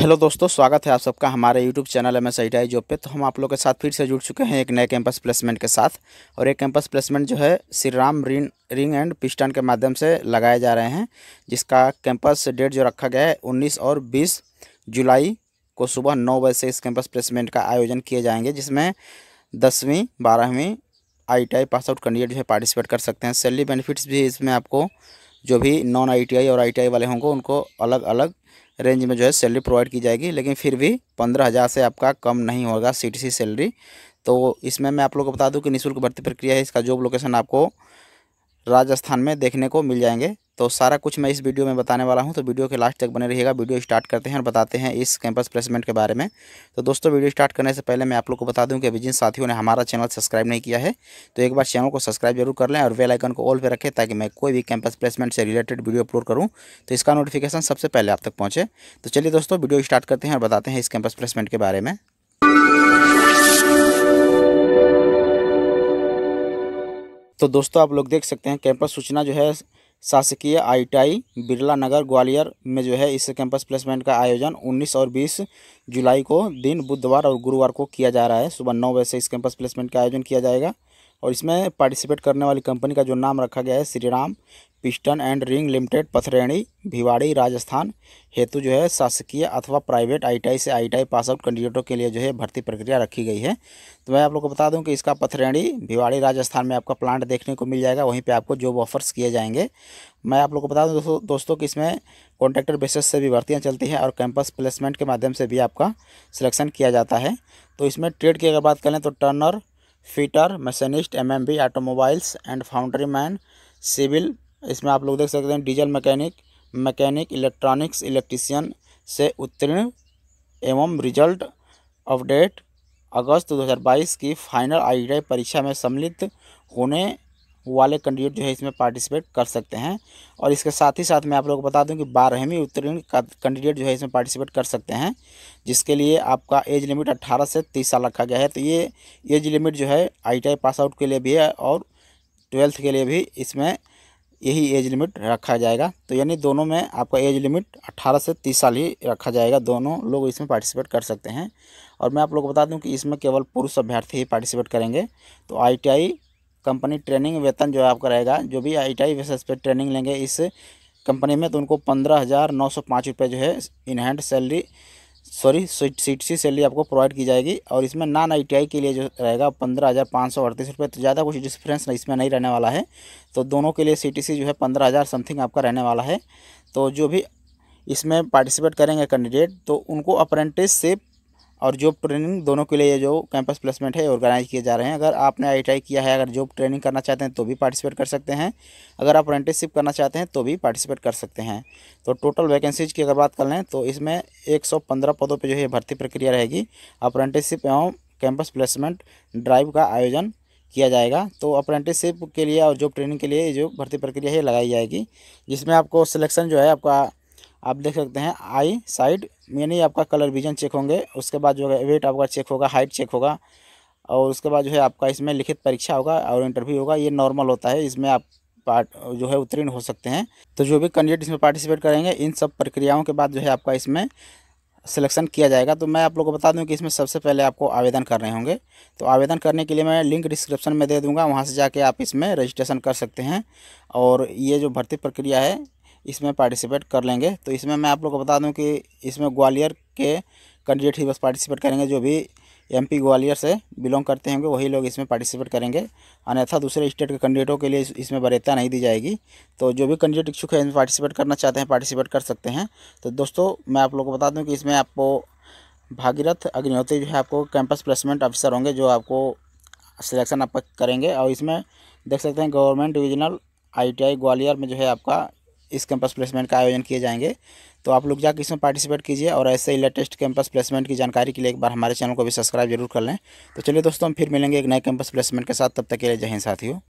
hello दोस्तों स्वागत है आप सबका हमारे YouTube channel M S I T job पे तो हम आप लोग के साथ फिर से जुड़ चुके हैं एक नए कैंपस प्लेसमेंट के साथ और ये कैंपस प्लेसमेंट जो है Shri Ram ring ring and piston के माध्यम से लगाए जा रहे हैं जिसका कैंपस डेट जो रखा गया है उन्नीस और बीस जुलाई को सुबह नौ बजे से इस कैंपस प्लेसमेंट का आयोजन किए जाएंगे जिसमें दसवीं बारहवीं I T pass out candidate जो है पार्टिसिपेट कर सकते हैं सैलरी बेनिफिट्स भी इसमें आपको जो भी नॉन आई और आई वाले होंगे उनको अलग अलग रेंज में जो है सैलरी प्रोवाइड की जाएगी लेकिन फिर भी पंद्रह हज़ार से आपका कम नहीं होगा सी सैलरी तो इसमें मैं आप लोग को बता दूं कि निःशुल्क भर्ती प्रक्रिया है इसका जॉब लोकेशन आपको राजस्थान में देखने को मिल जाएंगे तो सारा कुछ मैं इस वीडियो में बताने वाला हूँ तो वीडियो के लास्ट तक बने रहिएगा वीडियो स्टार्ट करते हैं और बताते हैं इस कैंपस प्लेसमेंट के बारे में तो दोस्तों वीडियो स्टार्ट करने से पहले मैं आप लोग को बता दूं कि अभी जिन साथियों ने हमारा चैनल सब्सक्राइब नहीं किया है तो एक बार चैनल को सब्सक्राइब जरूर कर लें और वेल आइकन को ऑल पर रखें ताकि मैं कोई भी कैंपस प्लेसमेंट से रिलेटेड वीडियो अपलोड करूँ तो इसका नोटिफिकेशन सबसे पहले आप तक पहुँचे तो चलिए दोस्तों वीडियो स्टार्ट करते हैं और बताते हैं इस कैंपस प्लेसमेंट के बारे में तो दोस्तों आप लोग देख सकते हैं कैंपस सूचना जो है शासकीय आईटीआई बिरला नगर ग्वालियर में जो है इस कैंपस प्लेसमेंट का आयोजन 19 और 20 जुलाई को दिन बुधवार और गुरुवार को किया जा रहा है सुबह नौ बजे से इस कैंपस प्लेसमेंट का आयोजन किया जाएगा और इसमें पार्टिसिपेट करने वाली कंपनी का जो नाम रखा गया है Shriram piston and ring limited Pathreni Bhiwadi Rajasthan हेतु जो है शासकीय अथवा प्राइवेट आईटीआई से आईटीआई पास आउट कैंडिडेटों के लिए जो है भर्ती प्रक्रिया रखी गई है तो मैं आप लोग को बता दूं कि इसका पथरेणी भिवाड़ी राजस्थान में आपका प्लांट देखने को मिल जाएगा वहीं पे आपको जॉब ऑफर्स किए जाएंगे मैं आप लोग को बता दूँ दोस्तों दोस्तों कि इसमें कॉन्ट्रैक्टर बेसिस से भी भर्तियाँ चलती हैं और कैंपस प्लेसमेंट के माध्यम से भी आपका सिलेक्शन किया जाता है तो इसमें ट्रेड की अगर बात करें तो turner fitter M MMB automobiles and foundry man civil इसमें आप लोग देख सकते हैं diesel mechanic mechanic electronics electrician से उत्तीर्ण एवं रिजल्ट अपडेट अगस्त 2022 की फाइनल आई परीक्षा में सम्मिलित होने वाले कैंडिडेट जो है इसमें पार्टिसिपेट कर सकते हैं और इसके साथ ही साथ मैं आप लोगों को बता दूं कि बारहवीं उत्तीर्ण कैंडिडेट जो है इसमें पार्टिसिपेट कर सकते हैं जिसके लिए आपका एज लिमिट 18 से 30 साल रखा गया है तो ये एज लिमिट जो है आई पास आउट के लिए भी है और ट्वेल्थ के लिए भी इसमें यही एज लिमिट रखा जाएगा तो यानी दोनों में आपका एज लिमिट अट्ठारह से तीस साल ही रखा जाएगा दोनों लोग इसमें पार्टिसिपेट कर सकते हैं और मैं आप लोग को बता दूँ कि इसमें केवल पुरुष अभ्यर्थी ही पार्टिसिपेट करेंगे तो आई कंपनी ट्रेनिंग वेतन जो है आपका रहेगा जो भी आई टी आई पे ट्रेनिंग लेंगे इस कंपनी में तो उनको पंद्रह हज़ार नौ सौ पाँच रुपये जो है in hand salary sorry CTC salary आपको प्रोवाइड की जाएगी और इसमें नॉन आईटीआई के लिए जो रहेगा पंद्रह हज़ार पाँच सौ अड़तीस रुपये तो ज़्यादा कुछ डिफरेंस इसमें नहीं रहने वाला है तो दोनों के लिए सी जो है पंद्रह हज़ार समथिंग आपका रहने वाला है तो जो भी इसमें पार्टिसिपेट करेंगे कैंडिडेट तो उनको अप्रेंटिसशिप और जॉब ट्रेनिंग दोनों के लिए जो कैंपस प्लेसमेंट है ऑर्गेनाइज किए जा रहे हैं अगर आपने आई किया है अगर जॉब ट्रेनिंग करना चाहते हैं तो भी पार्टिसिपेट कर सकते हैं अगर आप अप्रेंटिसशिप करना चाहते हैं तो भी पार्टिसिपेट कर सकते हैं तो टोटल वैकेंसीज की अगर बात कर लें तो इसमें एक पदों पर जो है भर्ती प्रक्रिया रहेगी अप्रेंटिसशिप एवं कैंपस प्लेसमेंट ड्राइव का आयोजन किया जाएगा तो अप्रेंटिसशिप के लिए और जॉब ट्रेनिंग के लिए जो भर्ती प्रक्रिया है लगाई जाएगी जिसमें आपको सिलेक्शन जो है आपका आप देख सकते हैं आई साइड यानी आपका कलर विजन चेक होंगे उसके बाद जो है वेट आपका चेक होगा हाइट चेक होगा और उसके बाद जो है आपका इसमें लिखित परीक्षा होगा और इंटरव्यू होगा ये नॉर्मल होता है इसमें आप पार्ट जो है उत्तीर्ण हो सकते हैं तो जो भी कैंडिडेट इसमें पार्टिसिपेट करेंगे इन सब प्रक्रियाओं के बाद जो है आपका इसमें सिलेक्शन किया जाएगा तो मैं आप लोग को बता दूं कि इसमें सबसे पहले आपको आवेदन करने होंगे तो आवेदन करने के लिए मैं लिंक डिस्क्रिप्शन में दे दूंगा वहां से जाके आप इसमें रजिस्ट्रेशन कर सकते हैं और ये जो भर्ती प्रक्रिया है इसमें पार्टिसिपेट कर लेंगे तो इसमें मैं आप लोग को बता दूं कि इसमें ग्वालियर के कैंडिडेट ही बस पार्टिसिपेट करेंगे जो भी एमपी ग्वालियर से बिलोंग करते होंगे वही लोग इसमें पार्टिसिपेट करेंगे अन्यथा दूसरे स्टेट के कैंडिडेटों के लिए इसमें वरीयता नहीं दी जाएगी तो जो भी कैंडिडेट इच्छुक है इसमें पार्टिसिपेट करना चाहते हैं पार्टिसिपेट कर सकते हैं तो दोस्तों मैं आप लोग को बता दूँ कि इसमें आपको भागीरथ अग्निहोत्री जो है आपको कैंपस प्लेसमेंट ऑफिसर होंगे जो आपको सिलेक्शन आपका करेंगे और इसमें देख सकते हैं गवर्नमेंट डिविजनल आईटीआई ग्वालियर में जो है आपका इस कैंपस प्लेसमेंट का आयोजन किए जाएंगे तो आप लोग जाकर इसमें पार्टिसिपेट कीजिए और ऐसे ही लेटेस्ट कैंपस प्लेसमेंट की जानकारी के लिए एक बार हमारे चैनल को भी सब्सक्राइब जरूर कर लें तो चलिए दोस्तों हम फिर मिलेंगे एक नए कैंपस प्लेसमेंट के साथ तब तक के लिए जय हिंद साथियों